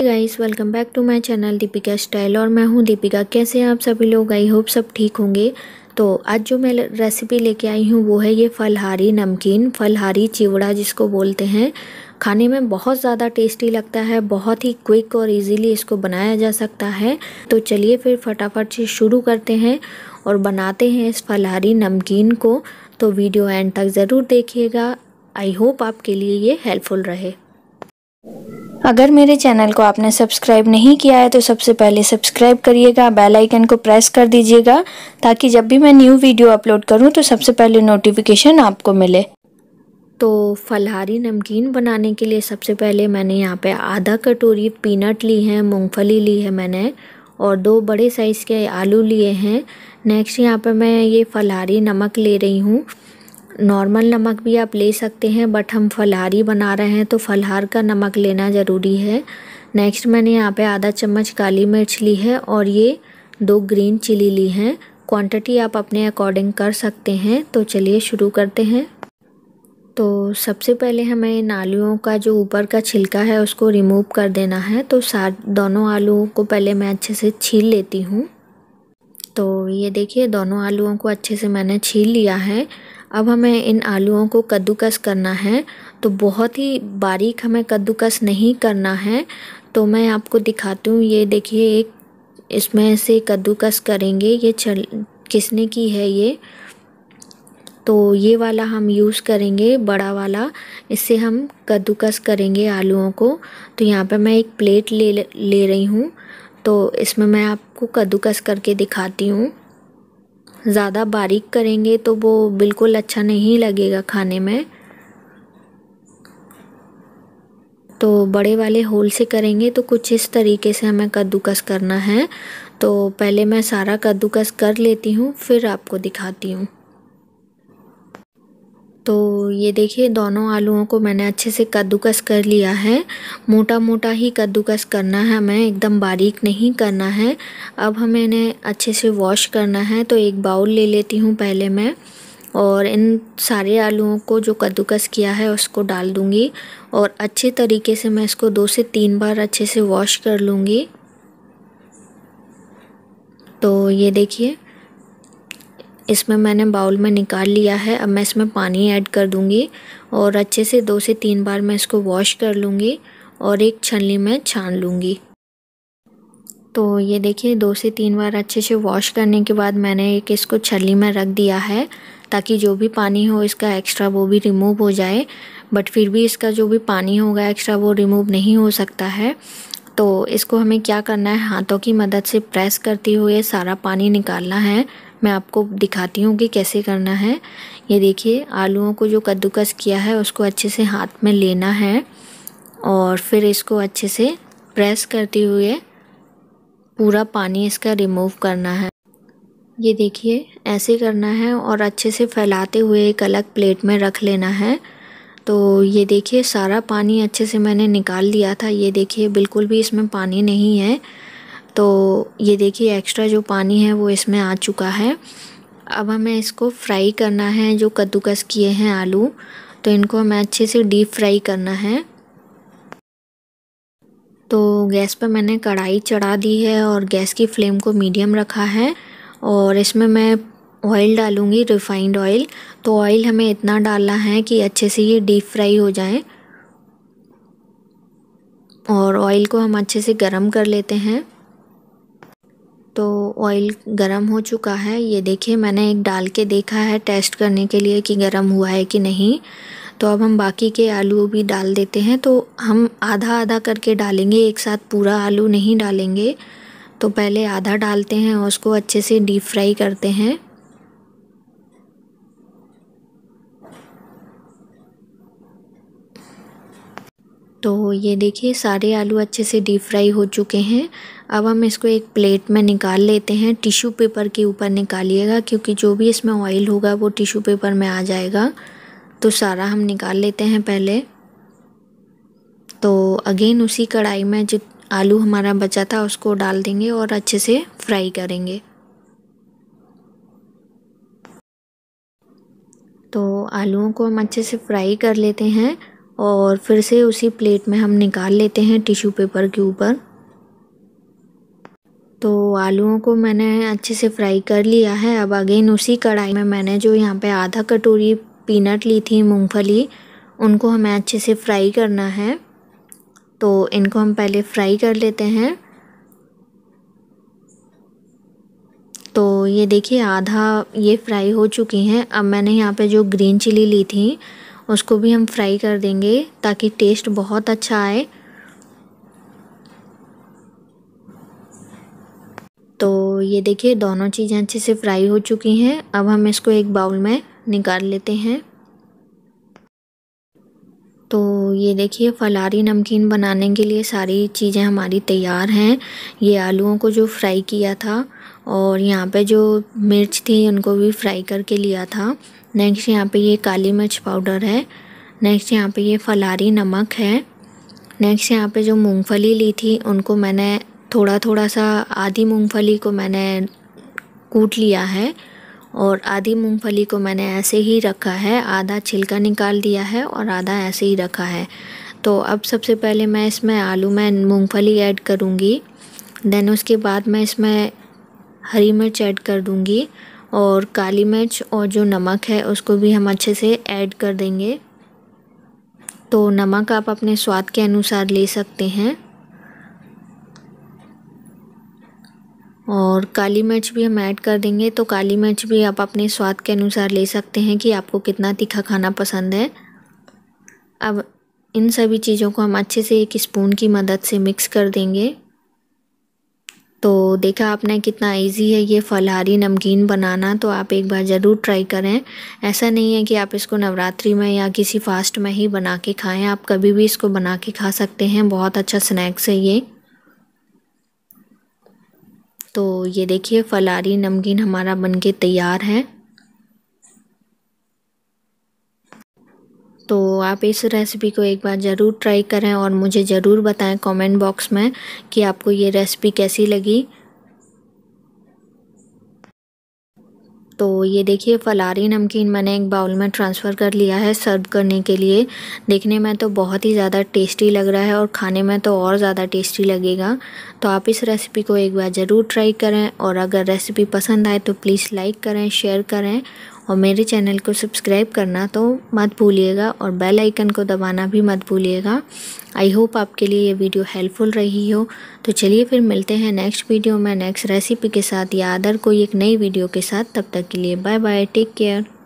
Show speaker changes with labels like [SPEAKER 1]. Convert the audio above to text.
[SPEAKER 1] hey guys welcome back to my channel Deepika style और मैं हूँ दीपिका कैसे हैं आप सभी लोग आई होप सब ठीक होंगे तो आज जो मैं रेसिपी लेके आई हूँ वो है ये फलहारी नमकीन फलहारी चिवड़ा जिसको बोलते हैं खाने में बहुत ज़्यादा टेस्टी लगता है बहुत ही क्विक और इजीली इसको बनाया जा सकता है तो चलिए फिर फटाफट से शुरू करते हैं और बनाते हैं इस फलहारी नमकीन को तो वीडियो एंड तक ज़रूर देखिएगा आई होप आपके लिए ये हेल्पफुल रहे अगर मेरे चैनल को आपने सब्सक्राइब नहीं किया है तो सबसे पहले सब्सक्राइब करिएगा बेल आइकन को प्रेस कर दीजिएगा ताकि जब भी मैं न्यू वीडियो अपलोड करूं तो सबसे पहले नोटिफिकेशन आपको मिले तो फलहारी नमकीन बनाने के लिए सबसे पहले मैंने यहाँ पे आधा कटोरी पीनट ली है मूँगफली ली है मैंने और दो बड़े साइज़ के आलू लिए हैं नेक्स्ट यहाँ पर मैं ये फलहारी नमक ले रही हूँ नॉर्मल नमक भी आप ले सकते हैं बट हम फलहारी बना रहे हैं तो फलहार का नमक लेना ज़रूरी है नेक्स्ट मैंने यहाँ पे आधा चम्मच काली मिर्च ली है और ये दो ग्रीन चिली ली हैं क्वांटिटी आप अपने अकॉर्डिंग कर सकते हैं तो चलिए शुरू करते हैं तो सबसे पहले हमें इन आलूओं का जो ऊपर का छिलका है उसको रिमूव कर देना है तो सात दोनों आलूओं को पहले मैं अच्छे से छील लेती हूँ तो ये देखिए दोनों आलूओं को अच्छे से मैंने छील लिया है अब हमें इन आलूओं को कद्दूकस करना है तो बहुत ही बारीक हमें कद्दूकस नहीं करना है तो मैं आपको दिखाती हूँ ये देखिए एक इसमें से कद्दूकस करेंगे ये चल किसने की है ये तो ये वाला हम यूज़ करेंगे बड़ा वाला इससे हम कद्दूकस करेंगे आलूओं को तो यहाँ पे मैं एक प्लेट ले ले रही हूँ तो इसमें मैं आपको कद्दूकस करके दिखाती हूँ ज़्यादा बारीक करेंगे तो वो बिल्कुल अच्छा नहीं लगेगा खाने में तो बड़े वाले होल से करेंगे तो कुछ इस तरीके से हमें कद्दूकस करना है तो पहले मैं सारा कद्दूकस कर लेती हूँ फिर आपको दिखाती हूँ तो ये देखिए दोनों आलूओं को मैंने अच्छे से कद्दूकस कर लिया है मोटा मोटा ही कद्दूकस करना है हमें एकदम बारीक नहीं करना है अब हमें इन्हें अच्छे से वॉश करना है तो एक बाउल ले लेती हूँ पहले मैं और इन सारे आलूओं को जो कद्दूकस किया है उसको डाल दूँगी और अच्छे तरीके से मैं इसको दो से तीन बार अच्छे से वॉश कर लूँगी तो ये देखिए इसमें मैंने बाउल में निकाल लिया है अब मैं इसमें पानी ऐड कर दूँगी और अच्छे से दो से तीन बार मैं इसको वॉश कर लूँगी और एक छलनी में छान लूँगी तो ये देखिए दो से तीन बार अच्छे से वॉश करने के बाद मैंने एक इसको छली में रख दिया है ताकि जो भी पानी हो इसका एक्स्ट्रा वो भी रिमूव हो जाए बट फिर भी इसका जो भी पानी होगा एक्स्ट्रा वो रिमूव नहीं हो सकता है तो इसको हमें क्या करना है हाथों की मदद से प्रेस करते हुए सारा पानी निकालना है मैं आपको दिखाती हूँ कि कैसे करना है ये देखिए आलूओं को जो कद्दूकस किया है उसको अच्छे से हाथ में लेना है और फिर इसको अच्छे से प्रेस करते हुए पूरा पानी इसका रिमूव करना है ये देखिए ऐसे करना है और अच्छे से फैलाते हुए एक अलग प्लेट में रख लेना है तो ये देखिए सारा पानी अच्छे से मैंने निकाल लिया था ये देखिए बिल्कुल भी इसमें पानी नहीं है तो ये देखिए एक्स्ट्रा जो पानी है वो इसमें आ चुका है अब हमें इसको फ्राई करना है जो कद्दूकस किए हैं आलू तो इनको हमें अच्छे से डीप फ्राई करना है तो गैस पर मैंने कढ़ाई चढ़ा दी है और गैस की फ्लेम को मीडियम रखा है और इसमें मैं ऑयल डालूँगी रिफाइंड ऑयल तो ऑयल हमें इतना डालना है कि अच्छे से ये डीप फ्राई हो जाए और ऑयल को हम अच्छे से गर्म कर लेते हैं ऑयल गरम हो चुका है ये देखिए मैंने एक डाल के देखा है टेस्ट करने के लिए कि गरम हुआ है कि नहीं तो अब हम बाकी के आलू भी डाल देते हैं तो हम आधा आधा करके डालेंगे एक साथ पूरा आलू नहीं डालेंगे तो पहले आधा डालते हैं और उसको अच्छे से डीप फ्राई करते हैं तो ये देखिए सारे आलू अच्छे से डीप फ्राई हो चुके हैं अब हम इसको एक प्लेट में निकाल लेते हैं टिश्यू पेपर के ऊपर निकालिएगा क्योंकि जो भी इसमें ऑयल होगा वो टिश्यू पेपर में आ जाएगा तो सारा हम निकाल लेते हैं पहले तो अगेन उसी कढ़ाई में जो आलू हमारा बचा था उसको डाल देंगे और अच्छे से फ्राई करेंगे तो आलूओं को हम अच्छे से फ्राई कर लेते हैं और फिर से उसी प्लेट में हम निकाल लेते हैं टिश्यू पेपर के ऊपर तो आलूओं को मैंने अच्छे से फ्राई कर लिया है अब अगेन उसी कढ़ाई में मैंने जो यहाँ पे आधा कटोरी पीनट ली थी मूंगफली उनको हमें अच्छे से फ्राई करना है तो इनको हम पहले फ्राई कर लेते हैं तो ये देखिए आधा ये फ्राई हो चुकी हैं अब मैंने यहाँ पे जो ग्रीन चिली ली थी उसको भी हम फ्राई कर देंगे ताकि टेस्ट बहुत अच्छा आए तो ये देखिए दोनों चीज़ें अच्छे से फ्राई हो चुकी हैं अब हम इसको एक बाउल में निकाल लेते हैं तो ये देखिए फलारी नमकीन बनाने के लिए सारी चीज़ें हमारी तैयार हैं ये आलूओं को जो फ्राई किया था और यहाँ पे जो मिर्च थी उनको भी फ्राई करके लिया था नेक्स्ट यहाँ पे ये काली मिर्च पाउडर है नेक्स्ट यहाँ पे ये फलारी नमक है नेक्स्ट यहाँ पे जो मूंगफली ली थी उनको मैंने थोड़ा थोड़ा सा आधी मूंगफली को मैंने कूट लिया है और आधी मूंगफली को मैंने ऐसे ही रखा है आधा छिलका निकाल दिया है और आधा ऐसे ही रखा है तो अब सबसे पहले मैं इसमें आलू में मूँगफली ऐड करूँगी देन उसके बाद मैं इसमें हरी मिर्च ऐड कर दूँगी और काली मिर्च और जो नमक है उसको भी हम अच्छे से ऐड कर देंगे तो नमक आप अपने स्वाद के अनुसार ले सकते हैं और काली मिर्च भी हम ऐड कर देंगे तो काली मिर्च भी आप अपने स्वाद के अनुसार ले सकते हैं कि आपको कितना तीखा खाना पसंद है अब इन सभी चीज़ों को हम अच्छे से एक स्पून की मदद से मिक्स कर देंगे देखा आपने कितना इजी है ये फलहारी नमकीन बनाना तो आप एक बार ज़रूर ट्राई करें ऐसा नहीं है कि आप इसको नवरात्रि में या किसी फास्ट में ही बना के खाएं आप कभी भी इसको बना के खा सकते हैं बहुत अच्छा स्नैक्स है ये तो ये देखिए फलहारी नमकीन हमारा बन के तैयार है तो आप इस रेसिपी को एक बार ज़रूर ट्राई करें और मुझे ज़रूर बताएं कमेंट बॉक्स में कि आपको ये रेसिपी कैसी लगी तो ये देखिए फलारी नमकीन मैंने एक बाउल में ट्रांसफ़र कर लिया है सर्व करने के लिए देखने में तो बहुत ही ज़्यादा टेस्टी लग रहा है और खाने में तो और ज़्यादा टेस्टी लगेगा तो आप इस रेसिपी को एक बार ज़रूर ट्राई करें और अगर रेसिपी पसंद आए तो प्लीज़ लाइक करें शेयर करें और मेरे चैनल को सब्सक्राइब करना तो मत भूलिएगा और बेल आइकन को दबाना भी मत भूलिएगा आई होप आपके लिए ये वीडियो हेल्पफुल रही हो तो चलिए फिर मिलते हैं नेक्स्ट वीडियो में नेक्स्ट रेसिपी के साथ या अदर कोई एक नई वीडियो के साथ तब तक के लिए बाय बाय टेक केयर